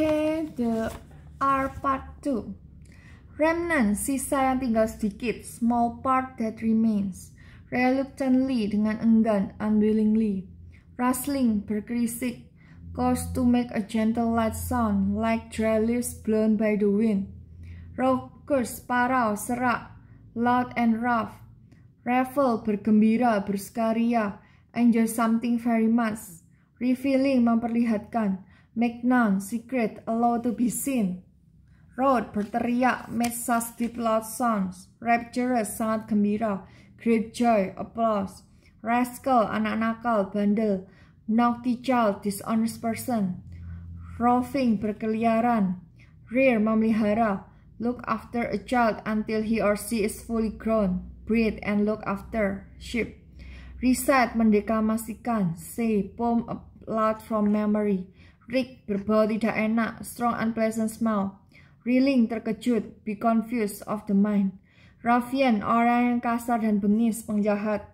okay, the R part 2. Remnant, sisa yang tinggal sedikit, small part that remains. Reluctantly, dengan enggan, unwillingly. Rustling, berkerisik, Cause to make a gentle light sound, like dry leaves blown by the wind. Rockers, parau, serak, loud and rough. Revel, bergembira, berskaria, enjoy something very much. Revealing, memperlihatkan. make none secret allowed to be seen. Road, Pertaria, made such deep loud sounds, rapturous sound Kambira, great joy, applause. Rascal, anak nakal, bandel, naughty child, dishonest person. Roving, berkeliaran, rear, memelihara, look after a child until he or she is fully grown, breed and look after, sheep. Recite, mendeklamasikan, say, poem aloud from memory. Rick berbau tidak enak, strong unpleasant smell. Reeling terkejut, be confused of the mind. Ruffian orang yang kasar dan bengis, penjahat.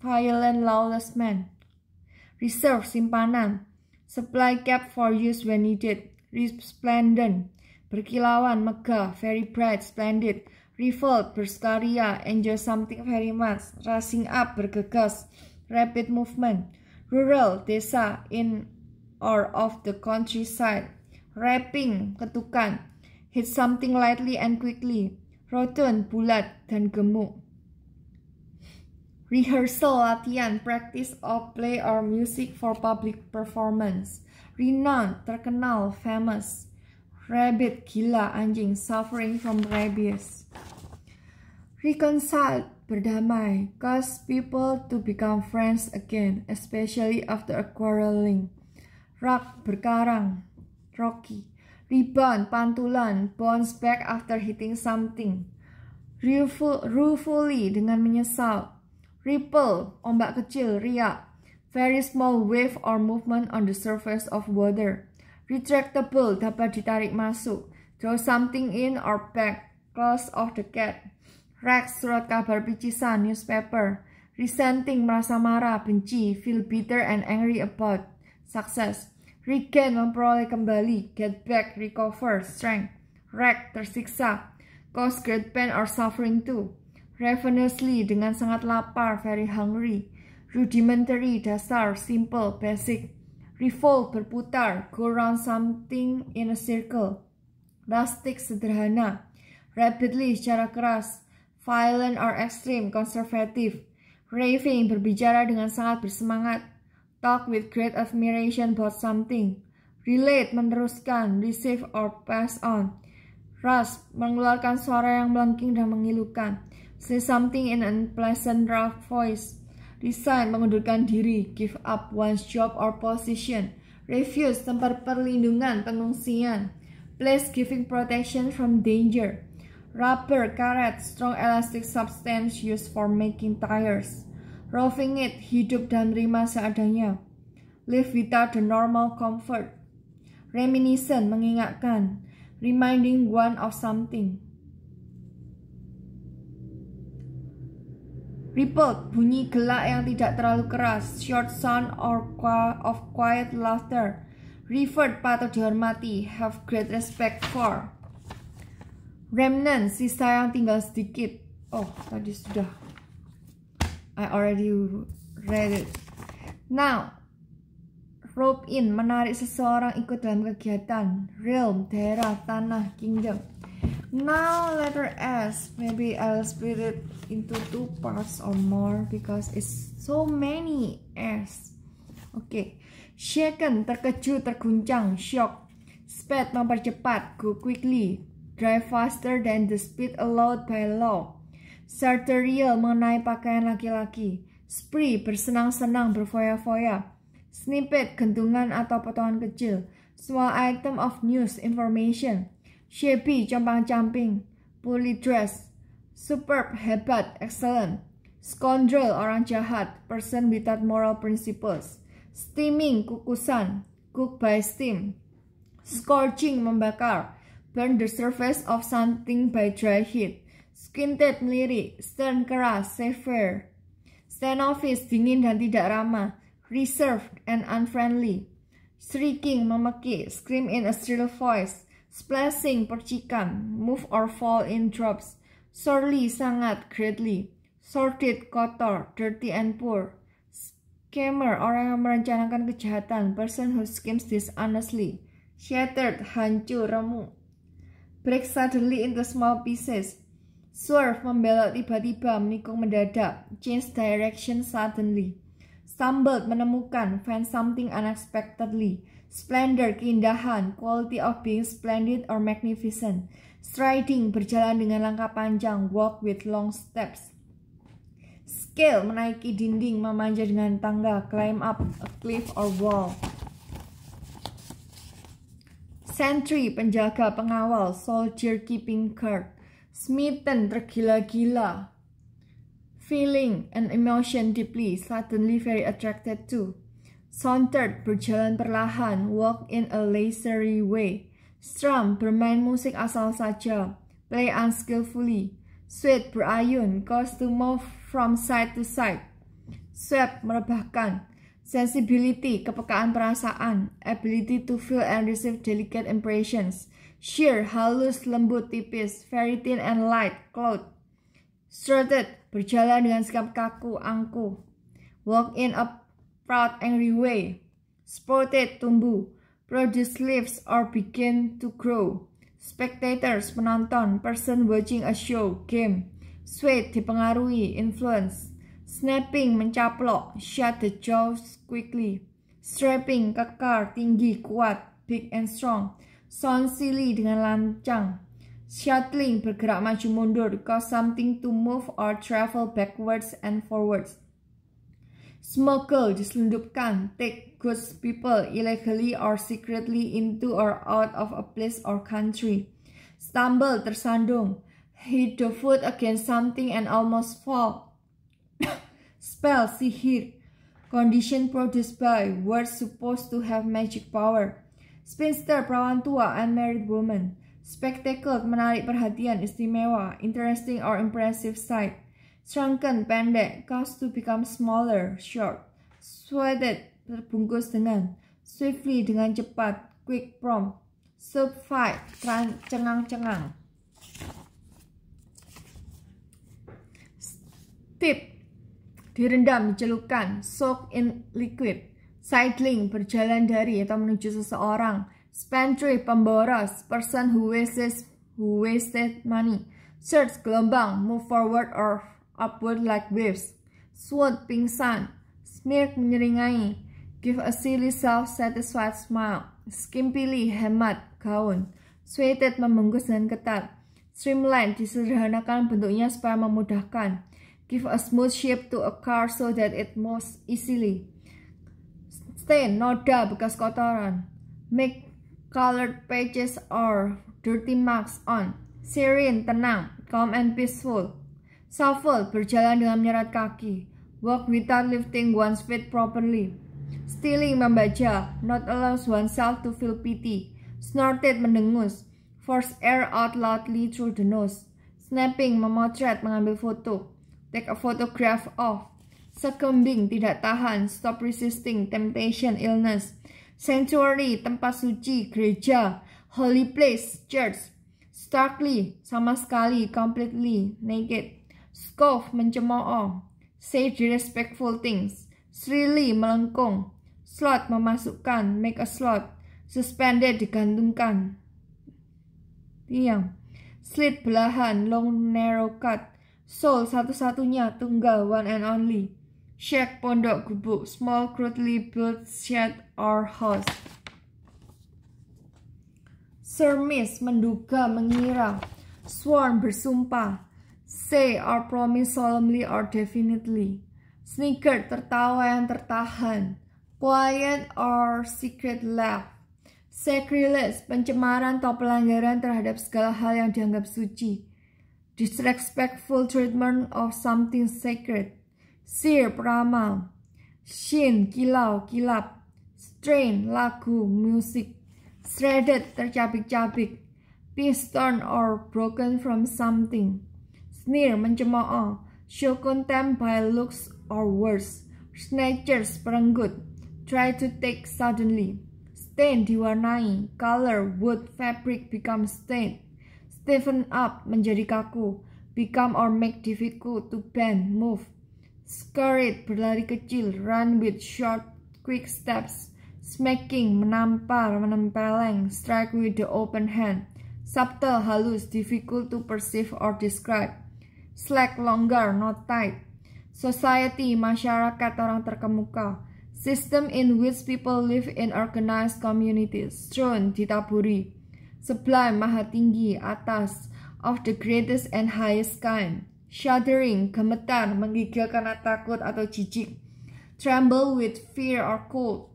Violent lawless man. Reserve simpanan. Supply kept for use when needed. Resplendent. Berkilauan, megah, very bright, splendid. Revolt, berskaria. enjoy something very much. Rising up, bergegas. Rapid movement. Rural, desa, in or of the countryside. Rapping, ketukan, hit something lightly and quickly. Rotun, bulat, dan gemuk. Rehearsal, latihan, practice of play or music for public performance. Renowned, terkenal, famous. Rabbit, gila, anjing, suffering from rabies. Reconcile, berdamai, cause people to become friends again, especially after a quarreling. rak berkarang, rocky, rebound, pantulan, bounce back after hitting something, ruefully dengan menyesal, ripple, ombak kecil, riak, very small wave or movement on the surface of water, retractable, dapat ditarik masuk, throw something in or back, close of the cat, Rex, surat kabar picisan, newspaper. Resenting, merasa marah, benci, feel bitter and angry about sukses. Regain, memperoleh kembali. Get back, recover, strength. Wreck, tersiksa. Cause great pain or suffering too, Ravenously, dengan sangat lapar, very hungry. Rudimentary, dasar, simple, basic. Revolve, berputar, go round something in a circle. Rustic, sederhana. Rapidly, secara keras. Violent or extreme, conservative. Raving, berbicara dengan sangat bersemangat Talk with great admiration about something. Relate, meneruskan, receive or pass on. Rasp, mengeluarkan suara yang melengking dan mengilukan. Say something in an unpleasant rough voice. Resign, mengundurkan diri. Give up one's job or position. Refuse, tempat perlindungan, pengungsian. Place giving protection from danger. Rubber, karet, strong elastic substance used for making tires. Roving it, hidup dan terima seadanya. Live without the normal comfort. Reminiscent, mengingatkan. Reminding one of something. Ripple, bunyi gelak yang tidak terlalu keras. Short sound or of quiet laughter. Referred, patut dihormati. Have great respect for. Remnant, sisa yang tinggal sedikit. Oh, tadi sudah. I already read it. Now, rope in, menarik seseorang ikut dalam kegiatan. Realm, daerah, tanah, kingdom. Now, letter S. Maybe I'll split it into two parts or more because it's so many S. Okay. Shaken, terkejut, terguncang, shock. Speed, mempercepat, go quickly. Drive faster than the speed allowed by law sartorial mengenai pakaian laki-laki, spree bersenang-senang berfoya-foya, snippet kentungan atau potongan kecil, small item of news information, shabby compang-camping, poorly dress. superb hebat excellent, scoundrel orang jahat, person without moral principles, steaming kukusan, cook by steam, scorching membakar, burn the surface of something by dry heat, Skinted melirik, stern keras, severe. office dingin dan tidak ramah, reserved and unfriendly. Shrieking memekik, scream in a shrill voice. Splashing percikan, move or fall in drops. Sorely sangat, greatly. Sorted kotor, dirty and poor. Scammer orang yang merencanakan kejahatan, person who schemes dishonestly. Shattered hancur remuk. Break suddenly into small pieces. Swerve membelok tiba-tiba, menikung mendadak. Change direction suddenly. Stumbled menemukan, find something unexpectedly. Splendor, keindahan, quality of being splendid or magnificent. Striding, berjalan dengan langkah panjang, walk with long steps. Scale, menaiki dinding, memanjat dengan tangga, climb up a cliff or wall. Sentry, penjaga, pengawal, soldier keeping guard. smitten tergila-gila, feeling and emotion deeply, suddenly very attracted to. Sauntered berjalan perlahan, walk in a leisurely way. Strum bermain musik asal saja, play unskillfully. Sweet berayun, cause to move from side to side. Swept merebahkan, sensibility, kepekaan perasaan, ability to feel and receive delicate impressions. Sheer, halus, lembut, tipis, very thin and light, cloth. Strutted, berjalan dengan sikap kaku, angku. Walk in a proud, angry way. Sported, tumbuh. Produce leaves or begin to grow. Spectators, penonton, person watching a show, game. Sweet, dipengaruhi, influence. Snapping, mencaplok, shut the jaws quickly. Strapping, kekar, tinggi, kuat, big and strong Son Silly dengan lancang. Shuttling bergerak maju mundur, cause something to move or travel backwards and forwards. Smuggle diselundupkan, take goods people illegally or secretly into or out of a place or country. Stumble tersandung, hit the foot against something and almost fall. Spell sihir, condition produced by words supposed to have magic power. Spinster, perawan tua, unmarried woman. Spectacled, menarik perhatian, istimewa, interesting or impressive sight. Shrunken, pendek, caused to become smaller, short. Sweated, terbungkus dengan. Swiftly, dengan cepat, quick prompt. Subfight, cengang-cengang. Tip, direndam, dicelupkan, soak in liquid cycling, berjalan dari atau menuju seseorang, spendthrift, pemboros, person who wastes, who wasted money, search, gelombang, move forward or upward like waves, swoon, pingsan, smirk, menyeringai, give a silly self-satisfied smile, skimpily, hemat, gaun, sweated, membungkus dan ketat, streamline, disederhanakan bentuknya supaya memudahkan, give a smooth shape to a car so that it moves easily, stain noda bekas kotoran make colored pages or dirty marks on serene tenang calm and peaceful shuffle berjalan dengan menyerat kaki walk without lifting one's feet properly stealing membaca not allows oneself to feel pity snorted mendengus force air out loudly through the nose snapping memotret mengambil foto take a photograph of sekembing tidak tahan, stop resisting, temptation, illness, sanctuary, tempat suci, gereja, holy place, church, starkly, sama sekali, completely, naked, scoff, mencemooh, say disrespectful things, shrilly, melengkung, slot, memasukkan, make a slot, suspended, digantungkan, tiang, slit, belahan, long, narrow cut, soul, satu-satunya, tunggal, one and only, shack, pondok, gubuk, small crudely built shed or house. Surmise, menduga, mengira. Sworn, bersumpah. Say or promise solemnly or definitely. Sneaker, tertawa yang tertahan. Quiet or secret laugh. Sacrilege, pencemaran atau pelanggaran terhadap segala hal yang dianggap suci. Disrespectful treatment of something sacred Sir prama shin kilau kilap, strain lagu music, shredded tercabik-cabik, piston or broken from something, sneer mencemooh, show contempt by looks or words, snatchers perenggut, try to take suddenly, stain diwarnai, color, wood, fabric become stained, stiffen up menjadi kaku, become or make difficult to bend, move, Scurried, berlari kecil. Run with short, quick steps. Smacking, menampar, menempeleng. Strike with the open hand. Subtle, halus, difficult to perceive or describe. Slack, longer, not tight. Society, masyarakat, orang terkemuka. System in which people live in organized communities. Strewn, ditaburi. Sublime, maha tinggi, atas. Of the greatest and highest kind. Shuddering, gemetar, menggigil karena takut atau jijik. Tremble with fear or cold.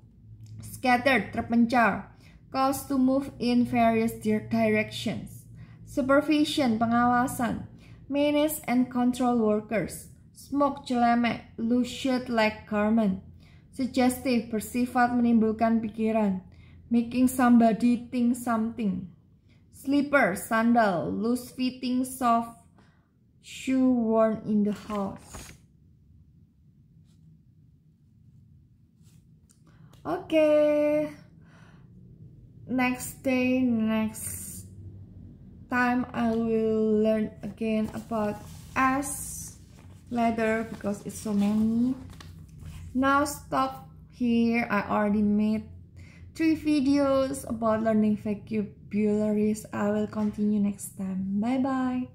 Scattered, terpencar. Cause to move in various directions. Supervision, pengawasan. menace and control workers. Smoke, celemek, lucid like Carmen. Suggestive, bersifat menimbulkan pikiran. Making somebody think something. Slipper, sandal, loose fitting, soft shoe worn in the house. Okay. Next day, next time I will learn again about S letter because it's so many. Now stop here. I already made three videos about learning vocabularies. I will continue next time. Bye-bye.